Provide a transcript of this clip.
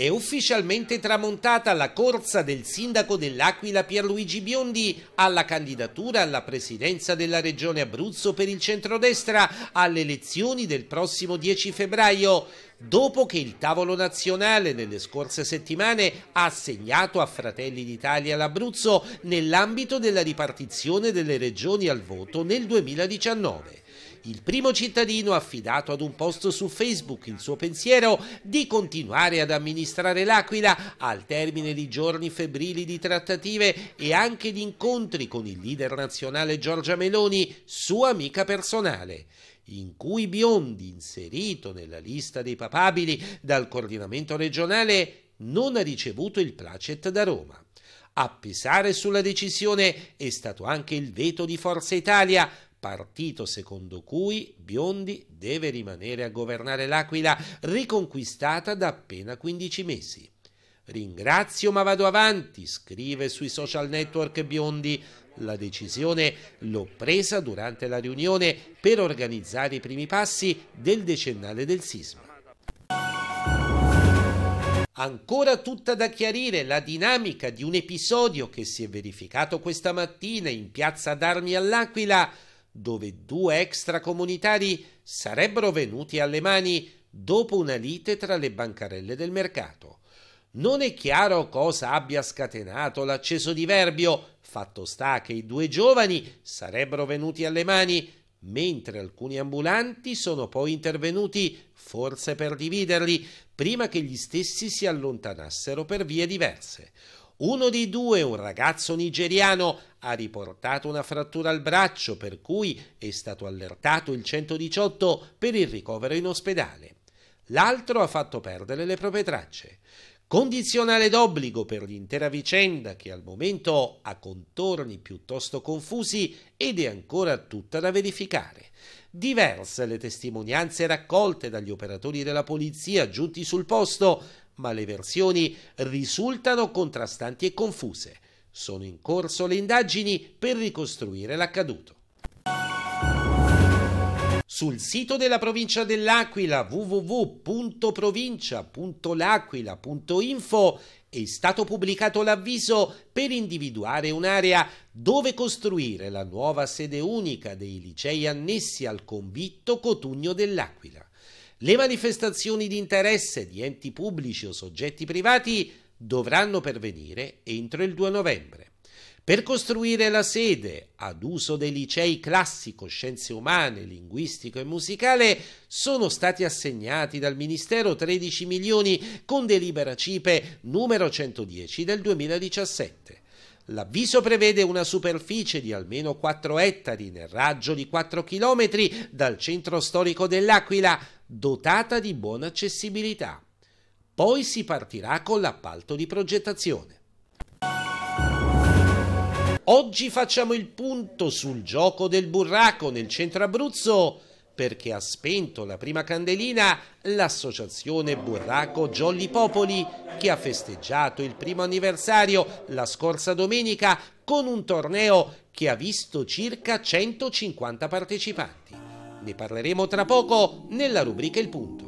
È ufficialmente tramontata la corsa del sindaco dell'Aquila Pierluigi Biondi alla candidatura alla presidenza della regione Abruzzo per il centrodestra alle elezioni del prossimo 10 febbraio dopo che il tavolo nazionale nelle scorse settimane ha assegnato a Fratelli d'Italia l'Abruzzo nell'ambito della ripartizione delle regioni al voto nel 2019 il primo cittadino affidato ad un post su Facebook il suo pensiero di continuare ad amministrare l'Aquila al termine di giorni febbrili di trattative e anche di incontri con il leader nazionale Giorgia Meloni, sua amica personale in cui Biondi, inserito nella lista dei papabili dal coordinamento regionale, non ha ricevuto il placet da Roma. A pesare sulla decisione è stato anche il veto di Forza Italia, partito secondo cui Biondi deve rimanere a governare l'Aquila riconquistata da appena 15 mesi. Ringrazio ma vado avanti, scrive sui social network Biondi. La decisione l'ho presa durante la riunione per organizzare i primi passi del decennale del sisma. Ancora tutta da chiarire la dinamica di un episodio che si è verificato questa mattina in piazza d'Armi all'Aquila dove due extracomunitari sarebbero venuti alle mani dopo una lite tra le bancarelle del mercato. Non è chiaro cosa abbia scatenato l'acceso diverbio, fatto sta che i due giovani sarebbero venuti alle mani, mentre alcuni ambulanti sono poi intervenuti, forse per dividerli, prima che gli stessi si allontanassero per vie diverse. Uno dei due, un ragazzo nigeriano, ha riportato una frattura al braccio, per cui è stato allertato il 118 per il ricovero in ospedale. L'altro ha fatto perdere le proprie tracce. Condizionale d'obbligo per l'intera vicenda che al momento ha contorni piuttosto confusi ed è ancora tutta da verificare. Diverse le testimonianze raccolte dagli operatori della polizia giunti sul posto, ma le versioni risultano contrastanti e confuse. Sono in corso le indagini per ricostruire l'accaduto. Sul sito della provincia dell'Aquila www.provincia.laquila.info è stato pubblicato l'avviso per individuare un'area dove costruire la nuova sede unica dei licei annessi al convitto Cotugno dell'Aquila. Le manifestazioni di interesse di enti pubblici o soggetti privati dovranno pervenire entro il 2 novembre. Per costruire la sede ad uso dei licei classico, scienze umane, linguistico e musicale sono stati assegnati dal Ministero 13 milioni con delibera CIPE numero 110 del 2017. L'avviso prevede una superficie di almeno 4 ettari nel raggio di 4 km dal centro storico dell'Aquila dotata di buona accessibilità. Poi si partirà con l'appalto di progettazione. Oggi facciamo il punto sul gioco del burraco nel centro Abruzzo perché ha spento la prima candelina l'associazione Burraco Jolly Popoli che ha festeggiato il primo anniversario la scorsa domenica con un torneo che ha visto circa 150 partecipanti. Ne parleremo tra poco nella rubrica Il Punto.